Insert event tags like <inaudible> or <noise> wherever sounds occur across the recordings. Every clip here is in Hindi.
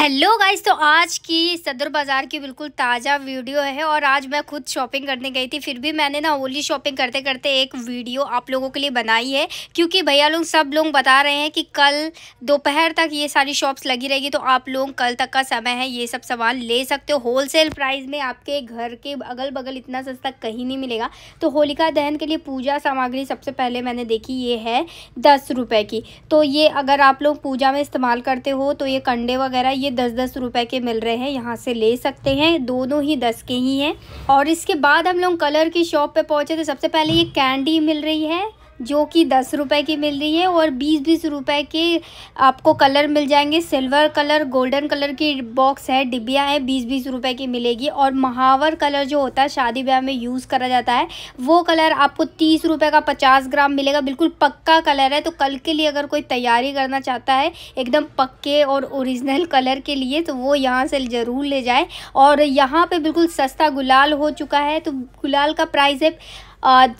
हेलो गाइस तो आज की सदर बाज़ार की बिल्कुल ताज़ा वीडियो है और आज मैं खुद शॉपिंग करने गई थी फिर भी मैंने ना ओली शॉपिंग करते करते एक वीडियो आप लोगों के लिए बनाई है क्योंकि भैया लोग सब लोग बता रहे हैं कि कल दोपहर तक ये सारी शॉप्स लगी रहेगी तो आप लोग कल तक का समय है ये सब सामान ले सकते हो होलसेल प्राइस में आपके घर के अगल बगल इतना सस्ता कहीं नहीं मिलेगा तो होलिका दहन के लिए पूजा सामग्री सबसे पहले मैंने देखी ये है दस रुपये की तो ये अगर आप लोग पूजा में इस्तेमाल करते हो तो ये कंडे वगैरह ये ये दस दस रुपए के मिल रहे हैं यहाँ से ले सकते हैं दोनों ही दस के ही हैं और इसके बाद हम लोग कलर की शॉप पे पहुँचे तो सबसे पहले ये कैंडी मिल रही है जो कि दस रुपए की मिल रही है और बीस बीस रुपए के आपको कलर मिल जाएंगे सिल्वर कलर गोल्डन कलर की बॉक्स है डिब्बिया है बीस बीस रुपए की मिलेगी और महावर कलर जो होता है शादी ब्याह में यूज़ करा जाता है वो कलर आपको तीस रुपये का पचास ग्राम मिलेगा बिल्कुल पक्का कलर है तो कल के लिए अगर कोई तैयारी करना चाहता है एकदम पक्के और ओरिजिनल कलर के लिए तो वो यहाँ से ज़रूर ले जाए और यहाँ पर बिल्कुल सस्ता गुलाल हो चुका है तो गुलाल का प्राइस है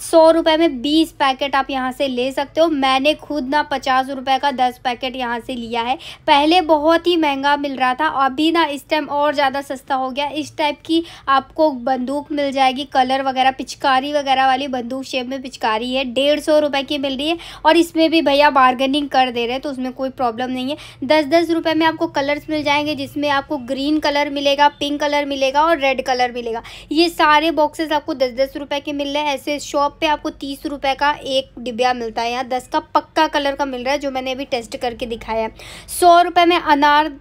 सौ रुपये में बीस पैकेट आप यहाँ से ले सकते हो मैंने खुद ना पचास रुपये का दस पैकेट यहाँ से लिया है पहले बहुत ही महंगा मिल रहा था अभी ना इस टाइम और ज़्यादा सस्ता हो गया इस टाइप की आपको बंदूक मिल जाएगी कलर वगैरह पिचकारी वगैरह वाली बंदूक शेप में पिचकारी है डेढ़ सौ रुपये की मिल रही है और इसमें भी भैया बार्गेनिंग कर दे रहे हैं तो उसमें कोई प्रॉब्लम नहीं है दस दस रुपये में आपको कलर्स मिल जाएंगे जिसमें आपको ग्रीन कलर मिलेगा पिंक कलर मिलेगा और रेड कलर मिलेगा ये सारे बॉक्सेस आपको दस दस रुपये के मिल रहे हैं ऐसे से शॉप पे आपको तीस रुपए का एक डिब्बा मिलता है यहाँ दस का पक्का कलर का मिल रहा है जो मैंने अभी टेस्ट करके दिखाया है सौ रुपए में अनार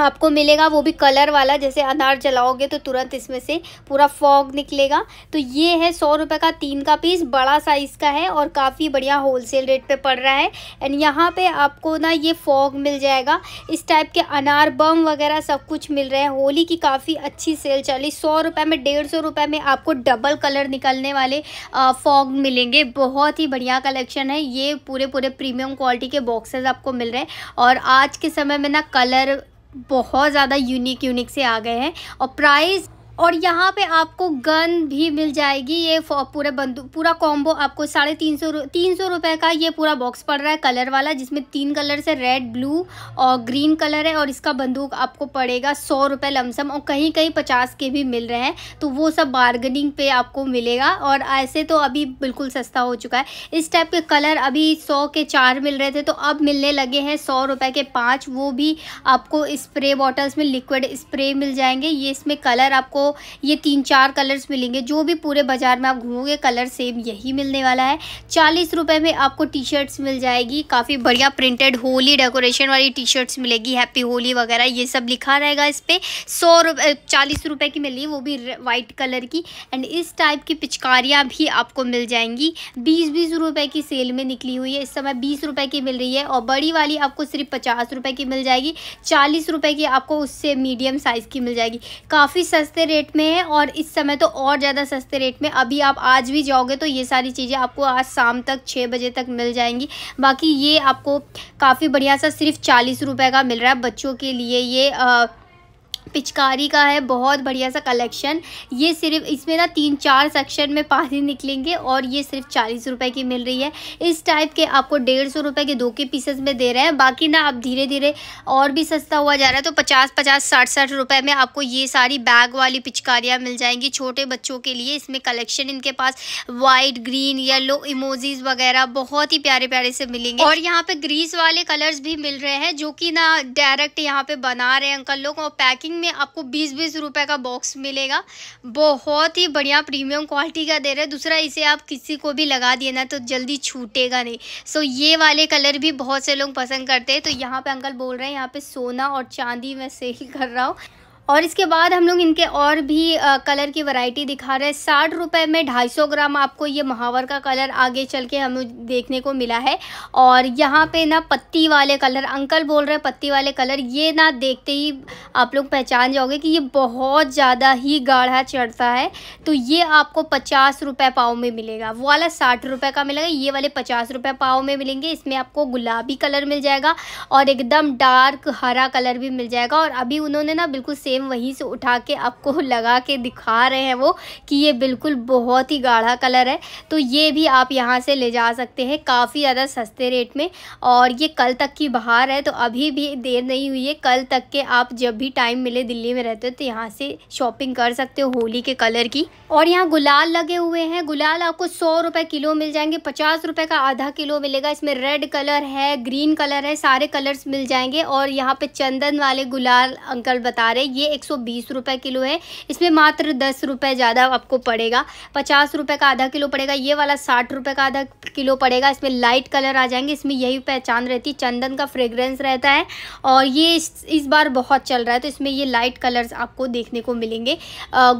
आपको मिलेगा वो भी कलर वाला जैसे अनार जलाओगे तो तुरंत इसमें से पूरा फॉग निकलेगा तो ये है सौ रुपये का तीन का पीस बड़ा साइज़ का है और काफ़ी बढ़िया होलसेल रेट पे पड़ रहा है एंड यहाँ पे आपको ना ये फॉग मिल जाएगा इस टाइप के अनार बम वगैरह सब कुछ मिल रहा है होली की काफ़ी अच्छी सेल चली सौ रुपये में डेढ़ सौ रुपये में आपको डबल कलर निकलने वाले फॉग मिलेंगे बहुत ही बढ़िया कलेक्शन है ये पूरे पूरे प्रीमियम क्वालिटी के बॉक्सेज आपको मिल रहे हैं और आज के समय में ना कलर बहुत ज़्यादा यूनिक यूनिक से आ गए हैं और प्राइस और यहाँ पे आपको गन भी मिल जाएगी ये पूरे बंदूक पूरा कॉम्बो आपको साढ़े तीन सौ तीन सौ रुपये का ये पूरा बॉक्स पड़ रहा है कलर वाला जिसमें तीन कलर से रेड ब्लू और ग्रीन कलर है और इसका बंदूक आपको पड़ेगा सौ रुपये लमसम और कहीं कहीं पचास के भी मिल रहे हैं तो वो सब बार्गनिंग पे आपको मिलेगा और ऐसे तो अभी बिल्कुल सस्ता हो चुका है इस टाइप के कलर अभी सौ के चार मिल रहे थे तो अब मिलने लगे हैं सौ रुपये के पाँच वो भी आपको स्प्रे बॉटल्स में लिक्विड स्प्रे मिल जाएंगे ये इसमें कलर आपको ये तीन चार कलर्स मिलेंगे जो भी पूरे बाज़ार में आप घूमोगे कलर सेम यही मिलने वाला है चालीस रुपये में आपको टी शर्ट्स मिल जाएगी काफ़ी बढ़िया प्रिंटेड होली डेकोरेशन वाली टी शर्ट्स मिलेगी हैप्पी होली वगैरह ये सब लिखा रहेगा इस पर सौ रुपये चालीस रुपये की मिली वो भी वाइट कलर की एंड इस टाइप की पिचकारियाँ भी आपको मिल जाएंगी बीस बीस रुपये की सेल में निकली हुई है इस समय बीस रुपये की मिल रही है और बड़ी वाली आपको सिर्फ पचास रुपये की मिल जाएगी चालीस रुपये की आपको उससे मीडियम साइज़ की मिल जाएगी काफ़ी सस्ते रेट में है और इस समय तो और ज़्यादा सस्ते रेट में अभी आप आज भी जाओगे तो ये सारी चीज़ें आपको आज शाम तक छः बजे तक मिल जाएंगी बाकी ये आपको काफ़ी बढ़िया सा सिर्फ चालीस रुपये का मिल रहा है बच्चों के लिए ये आ, पिचकारी का है बहुत बढ़िया सा कलेक्शन ये सिर्फ इसमें ना तीन चार सेक्शन में पानी निकलेंगे और ये सिर्फ चालीस रुपए की मिल रही है इस टाइप के आपको डेढ़ सौ रुपये के दो के पीसेस में दे रहे हैं बाकी ना आप धीरे धीरे और भी सस्ता हुआ जा रहा है तो पचास पचास साठ साठ रुपये में आपको ये सारी बैग वाली पिचकारियाँ मिल जाएंगी छोटे बच्चों के लिए इसमें कलेक्शन इनके पास वाइट ग्रीन येलो इमोजीज वगैरह बहुत ही प्यारे प्यारे से मिलेंगे और यहाँ पे ग्रीस वाले कलर्स भी मिल रहे हैं जो कि ना डायरेक्ट यहाँ पे बना रहे हैं अंकल लोग और पैकिंग में आपको बीस बीस रुपए का बॉक्स मिलेगा बहुत ही बढ़िया प्रीमियम क्वालिटी का दे रहा है दूसरा इसे आप किसी को भी लगा दिए ना तो जल्दी छूटेगा नहीं सो so, ये वाले कलर भी बहुत से लोग पसंद करते हैं तो यहाँ पे अंकल बोल रहे हैं यहाँ पे सोना और चांदी मैं सेल <laughs> कर रहा हूँ और इसके बाद हम लोग इनके और भी आ, कलर की वैरायटी दिखा रहे हैं साठ रुपये में ढाई सौ ग्राम आपको ये महावर का कलर आगे चल के हमें देखने को मिला है और यहाँ पे ना पत्ती वाले कलर अंकल बोल रहे हैं पत्ती वाले कलर ये ना देखते ही आप लोग पहचान जाओगे कि ये बहुत ज़्यादा ही गाढ़ा चढ़ता है तो ये आपको पचास रुपये पाव में मिलेगा वो वाला साठ रुपये का मिलेगा ये वाले पचास रुपये पाव में मिलेंगे इसमें आपको गुलाबी कलर मिल जाएगा और एकदम डार्क हरा कलर भी मिल जाएगा और अभी उन्होंने ना बिल्कुल सेम वहीं से उठा के आपको <laughs> लगा के दिखा रहे हैं वो कि ये बिल्कुल बहुत ही गाढ़ा कलर है तो ये भी आप यहाँ से ले जा सकते हैं काफ़ी ज़्यादा सस्ते रेट में और ये कल तक की बाहर है तो अभी भी देर नहीं हुई है कल तक के आप जब भी टाइम मिले दिल्ली में रहते हो तो यहाँ से शॉपिंग कर सकते हो होली के कलर की और यहाँ गुलाल लगे हुए हैं गुलाल आपको सौ रुपये किलो मिल जाएंगे पचास रुपये का आधा किलो मिलेगा इसमें रेड कलर है ग्रीन कलर है सारे कलर्स मिल जाएंगे और यहाँ पे चंदन वाले गुलाल अंकल बता रहे ये ये एक सौ किलो है इसमें मात्र दस ज़्यादा आपको पड़ेगा पचास का आधा किलो पड़ेगा ये वाला साठ का आधा किलो पड़ेगा इसमें लाइट कलर आ जाएंगे इसमें यही पहचान रहती चंदन का फ्रेग्रेंस रहता है और ये इस, इस बार बहुत चल रहा है तो इसमें ये लाइट कलर्स आपको देखने को मिलेंगे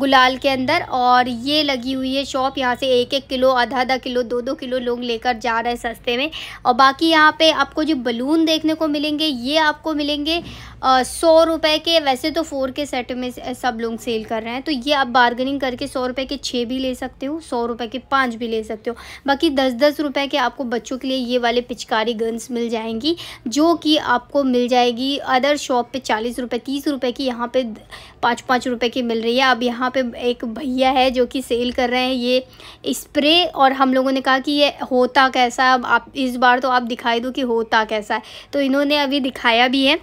गुलाल के अंदर और ये लगी हुई है शॉप यहाँ से एक एक किलो आधा आधा किलो दो दो किलो लोग लेकर जा रहे हैं सस्ते में और बाकी यहाँ पे आपको जो बलून देखने को मिलेंगे ये आपको मिलेंगे सौ रुपए के वैसे तो फोर के सेट में सब लोग सेल कर रहे हैं तो ये आप बार्गनिंग करके सौ रुपए के छः भी ले सकते हो सौ रुपये के पाँच भी ले सकते हो बाकी दस दस रुपये के आपको बच्चों के लिए ये वाले पिचकारी गन्स मिल जाएंगी जो कि आपको मिल जाएगी अदर शॉप पे चालीस रुपए तीस रुपये की यहाँ पे पाँच पाँच रुपये की मिल रही है अब यहाँ पे एक भैया है जो कि सेल कर रहे हैं ये स्प्रे और हम लोगों ने कहा कि ये होता कैसा अब आप इस बार तो आप दिखाई दो कि होता कैसा है तो इन्होंने अभी दिखाया भी है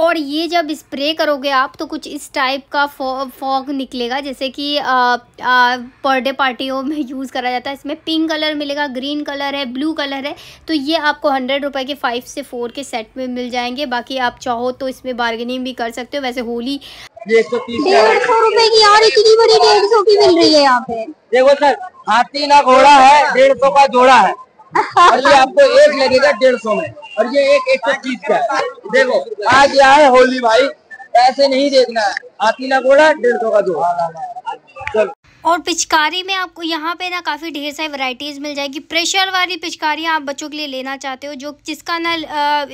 और ये जब स्प्रे करोगे आप तो कुछ इस टाइप का फॉग निकलेगा जैसे कि बर्थडे पार्टियों में यूज़ करा जाता है इसमें पिंक कलर मिलेगा ग्रीन कलर है ब्लू कलर है तो ये आपको हंड्रेड रुपये के फ़ाइव से फोर के सेट में मिल जाएंगे बाकी आप चाहो तो इसमें बार्गेनिंग भी कर सकते हो वैसे होली डेढ़ सौ रुपए की यार इतनी बड़ी डेढ़ सौ की मिल रही है यहाँ पे देखो सर हाथी ना घोड़ा है डेढ़ सौ का जोड़ा है और ये आपको एक लगेगा डेढ़ सौ में और ये एक एक सौ तीस का देखो आज यहाँ है होली भाई पैसे नहीं देखना है ना घोड़ा डेढ़ सौ का दो और पिचकारी में आपको यहाँ पे ना काफ़ी ढेर सारी वैरायटीज़ मिल जाएगी प्रेशर वाली पिचकारियाँ आप बच्चों के लिए लेना चाहते हो जो जिसका ना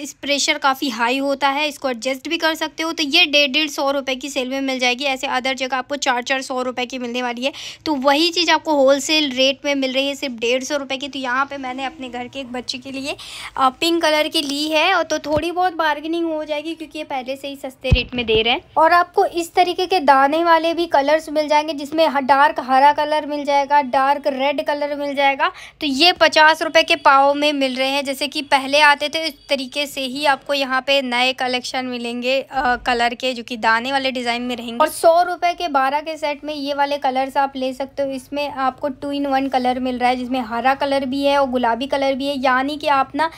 इस प्रेशर काफ़ी हाई होता है इसको एडजस्ट भी कर सकते हो तो ये डेढ़ डेढ़ सौ रुपये की सेल में मिल जाएगी ऐसे अदर जगह आपको चार चार सौ रुपये की मिलने वाली है तो वही चीज़ आपको होल सेल रेट में मिल रही है सिर्फ डेढ़ सौ की तो यहाँ पर मैंने अपने घर के एक बच्चे के लिए पिंक कलर की ली है और तो थोड़ी बहुत बार्गेनिंग हो जाएगी क्योंकि ये पहले से ही सस्ते रेट में दे रहे हैं और आपको इस तरीके के दाने वाले भी कलर्स मिल जाएंगे जिसमें डार्क हरा कलर मिल जाएगा डार्क रेड कलर मिल जाएगा तो ये पचास रुपये के पाव में मिल रहे हैं जैसे कि पहले आते थे इस तरीके से ही आपको यहाँ पे नए कलेक्शन मिलेंगे आ, कलर के जो कि दाने वाले डिज़ाइन में रहेंगे और सौ रुपये के बारह के सेट में ये वाले कलर्स आप ले सकते हो इसमें आपको टू इन वन कलर मिल रहा है जिसमें हरा कलर भी है और गुलाबी कलर भी है यानी कि आप ना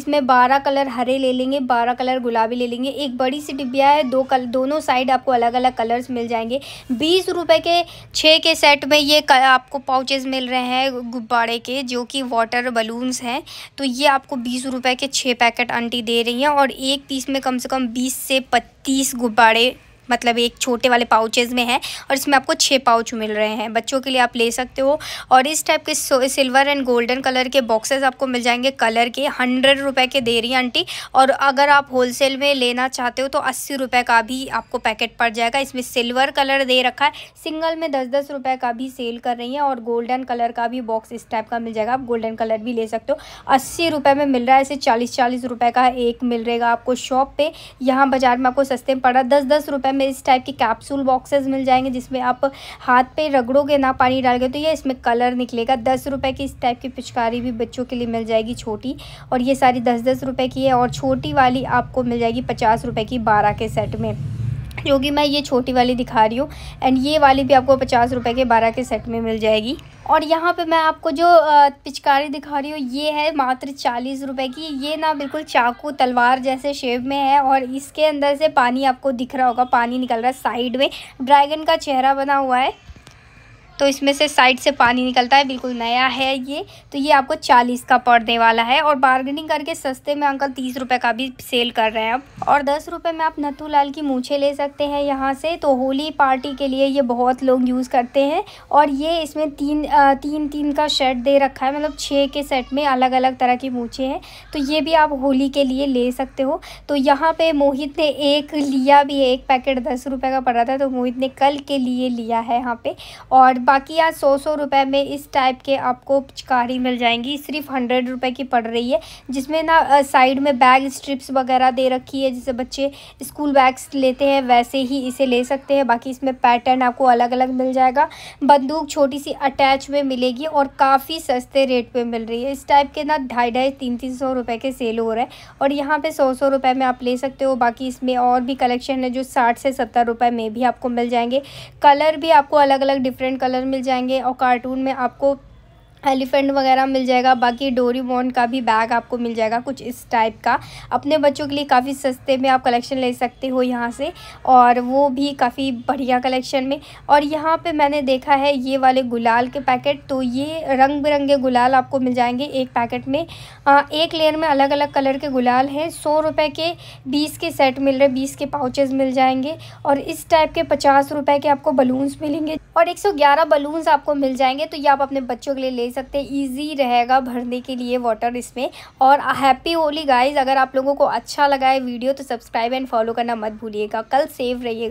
इसमें बारह कलर हरे ले लेंगे बारह कलर गुलाबी ले लेंगे एक बड़ी सी डिब्बिया है दो कल दोनों साइड आपको अलग अलग कलर्स मिल जाएंगे बीस रुपये के छः गुब्बारे के सेट में ये आपको पाउचेस मिल रहे हैं गुब्बारे के जो कि वाटर बलून्स हैं तो ये आपको बीस रुपए के छः पैकेट आंटी दे रही हैं और एक पीस में कम से कम बीस से पच्चीस गुब्बारे मतलब एक छोटे वाले पाउचेज़ में है और इसमें आपको छः पाउच मिल रहे हैं बच्चों के लिए आप ले सकते हो और इस टाइप के सिल्वर एंड गोल्डन कलर के बॉक्सेस आपको मिल जाएंगे कलर के हंड्रेड रुपये के दे रही है आंटी और अगर आप होलसेल में लेना चाहते हो तो अस्सी रुपये का भी आपको पैकेट पड़ जाएगा इसमें सिल्वर कलर दे रखा है सिंगल में दस दस रुपये का भी सेल कर रही है और गोल्डन कलर का भी बॉक्स इस टाइप का मिल जाएगा आप गोल्डन कलर भी ले सकते हो अस्सी रुपये में मिल रहा है ऐसे चालीस चालीस रुपये का एक मिल रहेगा आपको शॉप पर यहाँ बाज़ार में आपको सस्ते में पड़ रहा है दस दस रुपये हमें इस टाइप के कैप्सूल बॉक्सेस मिल जाएंगे जिसमें आप हाथ पे रगड़ोगे ना पानी डाल के तो ये इसमें कलर निकलेगा दस रुपये की इस टाइप की पिचकारी भी बच्चों के लिए मिल जाएगी छोटी और ये सारी दस दस रुपये की है और छोटी वाली आपको मिल जाएगी पचास रुपये की बारह के सेट में जो कि मैं ये छोटी वाली दिखा रही हूँ एंड ये वाली भी आपको पचास रुपये के बारह के सेट में मिल जाएगी और यहाँ पे मैं आपको जो पिचकारी दिखा रही हूँ ये है मात्र चालीस रुपए की ये ना बिल्कुल चाकू तलवार जैसे शेप में है और इसके अंदर से पानी आपको दिख रहा होगा पानी निकल रहा है साइड में ड्रैगन का चेहरा बना हुआ है तो इसमें से साइड से पानी निकलता है बिल्कुल नया है ये तो ये आपको चालीस का पड़ने वाला है और बार्गेनिंग करके सस्ते में अंकल तीस रुपये का भी सेल कर रहे हैं अब और दस रुपये में आप नथू लाल की मूछे ले सकते हैं यहाँ से तो होली पार्टी के लिए ये बहुत लोग यूज़ करते हैं और ये इसमें तीन आ, तीन तीन का सेट दे रखा है मतलब छः के सेट में अलग अलग तरह की मूछे हैं तो ये भी आप होली के लिए ले सकते हो तो यहाँ पर मोहित ने एक लिया भी है एक पैकेट दस रुपये का पड़ रहा था तो मोहित ने कल के लिए लिया है यहाँ पर और बाकी आज सौ सौ रुपये में इस टाइप के आपको पिचकारी मिल जाएंगी सिर्फ हंड्रेड रुपये की पड़ रही है जिसमें ना साइड में बैग स्ट्रिप्स वगैरह दे रखी है जैसे बच्चे स्कूल बैग्स लेते हैं वैसे ही इसे ले सकते हैं बाकी इसमें पैटर्न आपको अलग अलग मिल जाएगा बंदूक छोटी सी अटैच में मिलेगी और काफ़ी सस्ते रेट पर मिल रही है इस टाइप के ना ढाई ढाई तीन तीन सौ रुपये के सेल हो रहे हैं और यहाँ पर सौ सौ रुपये में आप ले सकते हो बाकी इसमें और भी कलेक्शन है जो साठ से सत्तर रुपये में भी आपको मिल जाएंगे कलर भी आपको अलग अलग डिफरेंट कलर कलर मिल जाएंगे और कार्टून में आपको एलिफेंट वगैरह मिल जाएगा बाकी डोरी बॉन्ड का भी बैग आपको मिल जाएगा कुछ इस टाइप का अपने बच्चों के लिए काफ़ी सस्ते में आप कलेक्शन ले सकते हो यहाँ से और वो भी काफ़ी बढ़िया कलेक्शन में और यहाँ पे मैंने देखा है ये वाले गुलाल के पैकेट तो ये रंग बिरंगे गुलाल आपको मिल जाएंगे एक पैकेट में आ, एक लेयर में अलग अलग कलर के गुलाल हैं सौ रुपये के बीस के सेट मिल रहे बीस के पाउचेज़ मिल जाएंगे और इस टाइप के पचास रुपये के आपको बलून्स मिलेंगे और एक बलून्स आपको मिल जाएंगे तो ये आप अपने बच्चों के लिए ले देख सकते हैं ईजी रहेगा भरने के लिए वाटर इसमें और हैप्पी होली गाइज अगर आप लोगों को अच्छा लगा है वीडियो तो सब्सक्राइब एंड फॉलो करना मत भूलिएगा कल सेव रहिएगा